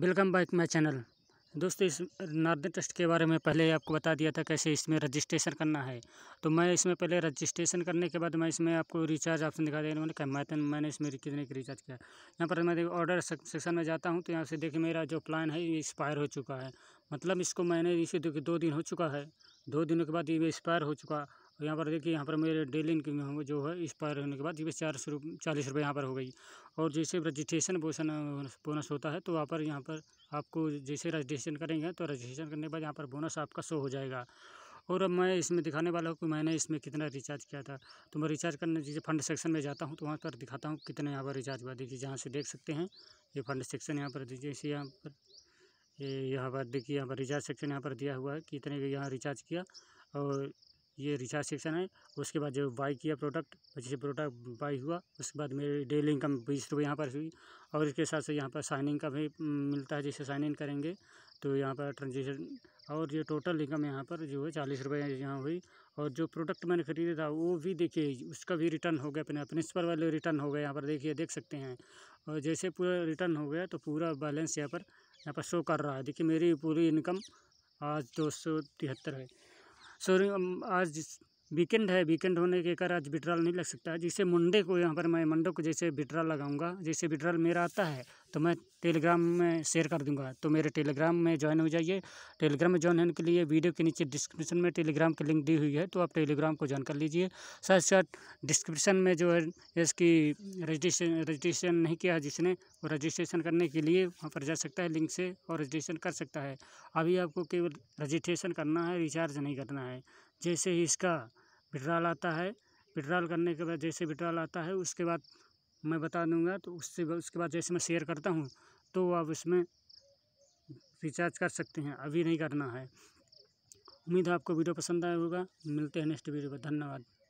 welcome back my channel दोस्तों इस northern test के बारे में पहले आपको बता दिया था कैसे इसमें रजिस्ट्रेशन करना है तो मैं इसमें पहले रजिस्ट्रेशन करने के बाद मैं इसमें आपको रिचार्ज ऑप्शन दिखा दे मैंने कहा मैं तो, मैंने इसमें कितने की रिचार्ज किया यहाँ पर मैं ऑर्डर सेक्शन में जाता हूँ तो यहाँ से देखिए मेरा जो प्लान है ये एक्सपायर हो चुका है मतलब इसको मैंने इसे दो दिन हो चुका है दो दिनों के बाद ये एक्सपायर हो चुका और यहाँ पर देखिए यहाँ पर मेरे डेली इनकम जो है एक्सपायर होने के बाद ये चार सौ चालीस रुपये यहाँ पर हो गई और जैसे रजिस्ट्रेशन बोसन बोनस होता है तो वहाँ पर यहाँ पर आपको जैसे रजिस्ट्रेशन करेंगे तो रजिस्ट्रेशन करने के बाद यहाँ पर बोनस आपका शो हो जाएगा और अब मैं इसमें दिखाने वाला हूँ कि मैंने इसमें कितना रिचार्ज किया था तो मैं रिचार्ज करने जैसे फंड सेक्शन में जाता हूँ तो वहाँ पर दिखाता हूँ कितना यहाँ पर रिचार्ज हुआ देखिए जहाँ से देख सकते हैं ये फंड सेक्शन यहाँ पर दीजिए इसी यहाँ पर ये यहाँ पर देखिए यहाँ पर रिचार्ज सेक्शन यहाँ पर दिया हुआ है कितने यहाँ रिचार्ज किया और ये रिचार्ज सेक्शन है उसके बाद जो बाई किया प्रोडक्ट जैसे प्रोडक्ट बाई हुआ उसके बाद मेरी डेली इनकम बीस रुपये यहाँ पर हुई और इसके साथ से यहाँ पर साइन इन का भी हम्म, मिलता है जैसे साइन इन करेंगे तो यहाँ पर ट्रांजेक्शन और ये टोटल इनकम यहाँ पर जो है चालीस रुपये यहाँ हुई और जो प्रोडक्ट मैंने खरीदा था वो भी देखिए उसका भी रिटर्न हो गया अपने प्रिंसिपल वाले रिटर्न हो गए यहाँ पर देखिए देख सकते हैं और जैसे पूरा रिटर्न हो गया तो पूरा बैलेंस यहाँ पर यहाँ पर शो कर रहा है देखिए मेरी पूरी इनकम आज दो सौ तिहत्तर है सूर्य आज जिस वीकेंड है वीकेंड होने के कारण आज विड्रॉल नहीं लग सकता है जैसे मंडे को यहाँ पर मैं मंडे को जैसे विड्रॉल लगाऊंगा जैसे विड्रॉल मेरा आता है तो मैं टेलीग्राम में शेयर कर दूंगा तो मेरे टेलीग्राम में ज्वाइन हो जाइए टेलीग्राम में ज्वाइन होने के लिए वीडियो के नीचे डिस्क्रिप्शन में टेलीग्राम की लिंक दी हुई है तो आप टेलीग्राम को ज्वाइन कर लीजिए साथ साथ डिस्क्रिप्शन में जो है इसकी रजिस्ट्रेशन रजिस्ट्रेशन नहीं किया जिसने वो रजिस्ट्रेशन करने के लिए वहाँ पर जा सकता है लिंक से और रजिस्ट्रेशन कर सकता है अभी आपको केवल रजिस्ट्रेशन करना है रिचार्ज नहीं करना है जैसे ही इसका विड्रॉल आता है विड्रॉल करने के बाद जैसे विड्रॉल आता है उसके बाद मैं बता दूँगा तो उससे उसके बाद जैसे मैं शेयर करता हूँ तो आप उसमें रिचार्ज कर सकते हैं अभी नहीं करना है उम्मीद है आपको वीडियो पसंद आया होगा मिलते हैं नेक्स्ट वीडियो पर धन्यवाद